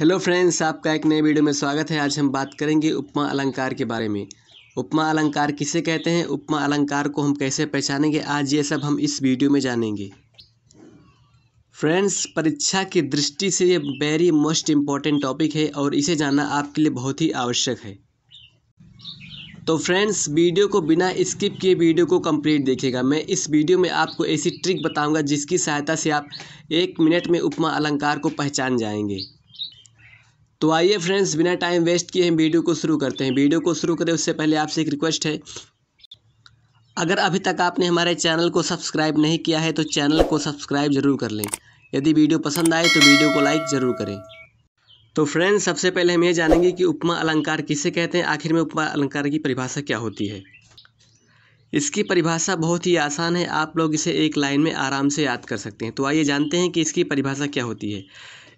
hello friends आपका एक नए वीडियो में स्वागत है आज हम बात करेंगे उपमा अलंकार के बारे में उपमा अलंकार किसे कहते हैं उपमा अलंकार को हम कैसे पहचानेंगे आज ये सब हम इस वीडियो में जानेंगे फ्रेंड्स परीक्षा की दृष्टि से ये वेरी मोस्ट इम्पॉर्टेंट टॉपिक है और इसे जानना आपके लिए बहुत ही आवश्यक है तो फ्रेंड्स वीडियो को बिना स्किप किए वीडियो को कंप्लीट देखिएगा मैं इस वीडियो में आपको ऐसी ट्रिक बताऊंगा जिसकी सहायता से आप एक मिनट में उपमा अलंकार को पहचान जाएंगे तो आइए फ्रेंड्स बिना टाइम वेस्ट किए हम वीडियो को शुरू करते हैं वीडियो को शुरू करें उससे पहले आपसे एक रिक्वेस्ट है अगर अभी तक आपने हमारे चैनल को सब्सक्राइब नहीं किया है तो चैनल को सब्सक्राइब ज़रूर कर लें यदि वीडियो पसंद आए तो वीडियो को लाइक ज़रूर करें तो फ्रेंड्स सबसे पहले हम ये जानेंगे कि उपमा अलंकार किसे कहते हैं आखिर में उपमा अलंकार की परिभाषा क्या होती है इसकी परिभाषा बहुत ही आसान है आप लोग इसे एक लाइन में आराम से याद कर सकते हैं तो आइए जानते हैं कि इसकी परिभाषा क्या होती है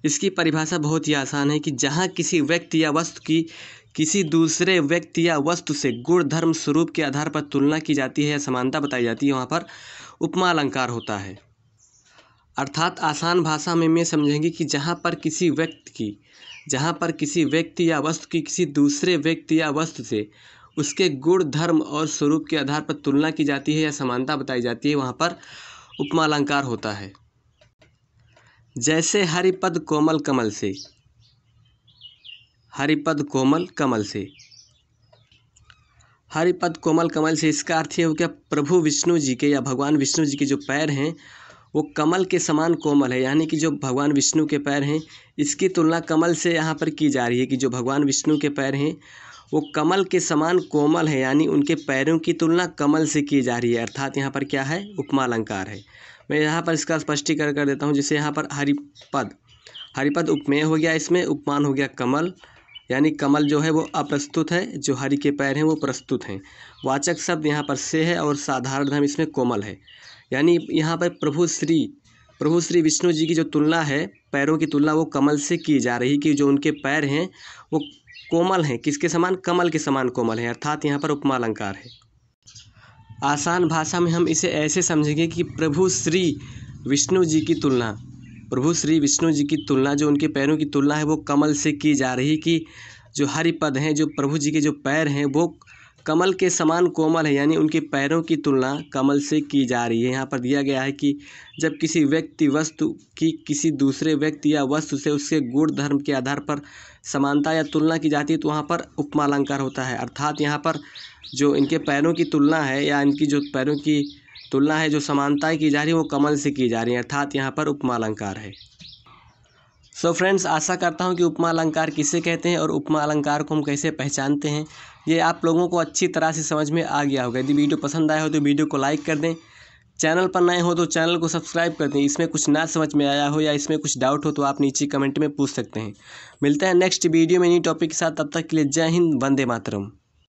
इसकी परिभाषा बहुत ही आसान है कि जहाँ किसी व्यक्ति या वस्तु की किसी दूसरे व्यक्ति या वस्तु से गुण धर्म स्वरूप के आधार पर तुलना की जाती है या समानता बताई जाती है वहाँ पर उपमा अलंकार होता है अर्थात आसान भाषा में मैं समझेंगे कि जहाँ पर किसी व्यक्ति की जहाँ पर किसी व्यक्ति या वस्तु की किसी दूसरे व्यक्ति या वस्तु से उसके गुण धर्म और स्वरूप के आधार पर तुलना की जाती है या समानता बताई जाती है वहाँ पर उपमा अलंकार होता है जैसे हरिपद कोमल कमल से हरिपद कोमल कमल से हरिपद कोमल कमल से इसका अर्थ ये हो गया प्रभु विष्णु जी के या भगवान विष्णु जी के जो पैर हैं वो कमल के समान कोमल है यानी कि जो भगवान विष्णु के पैर हैं इसकी तुलना कमल से यहाँ पर की जा रही है कि जो भगवान विष्णु के पैर हैं वो कमल के समान कोमल है यानी उनके पैरों की तुलना कमल से की जा रही है अर्थात यहाँ पर क्या है उपमा अलंकार है मैं यहाँ पर इसका स्पष्टीकरण कर देता हूँ जैसे यहाँ पर हरिपद हरिपद उपमेय हो गया इसमें उपमान हो गया कमल यानी कमल जो है वो अप्रस्तुत है जो हरि के पैर हैं वो प्रस्तुत हैं वाचक शब्द यहाँ पर से है और साधारण धर्म इसमें कोमल है यानी यहाँ पर प्रभु श्री प्रभु श्री विष्णु जी की जो तुलना है पैरों की तुलना वो कमल से की जा रही कि जो उनके पैर हैं वो कोमल हैं किसके समान कमल के समान कोमल हैं अर्थात यहाँ पर उपमा अलंकार है आसान भाषा में हम इसे ऐसे समझेंगे कि प्रभु श्री विष्णु जी की तुलना प्रभु श्री विष्णु जी की तुलना जो उनके पैरों की तुलना है वो कमल से की जा रही कि जो हरिपद हैं जो प्रभु जी के जो पैर हैं वो कमल के समान कोमल है यानी उनके पैरों की तुलना कमल से की जा रही है यहाँ पर दिया गया है कि जब किसी व्यक्ति वस्तु की किसी दूसरे व्यक्ति या वस्तु से उसके गुण धर्म के आधार पर समानता या तुलना की जाती है तो वहाँ पर उपमा अलंकार होता है अर्थात यहाँ पर जो इनके पैरों की तुलना है या इनकी जो पैरों की तुलना है जो समानताएँ की जा रही है वो कमल से की जा रही है अर्थात यहाँ पर उपमा अलंकार है सो so फ्रेंड्स आशा करता हूँ कि उपमा अलंकार किसे कहते हैं और उपमा अलंकार को हम कैसे पहचानते हैं ये आप लोगों को अच्छी तरह से समझ में आ गया होगा यदि वीडियो पसंद आया हो तो वीडियो को लाइक कर दें चैनल पर नए हो तो चैनल को सब्सक्राइब कर दें इसमें कुछ ना समझ में आया हो या इसमें कुछ डाउट हो तो आप नीचे कमेंट में पूछ सकते हैं मिलते हैं नेक्स्ट वीडियो में नई टॉपिक के साथ तब तक के लिए जय हिंद वंदे मातरम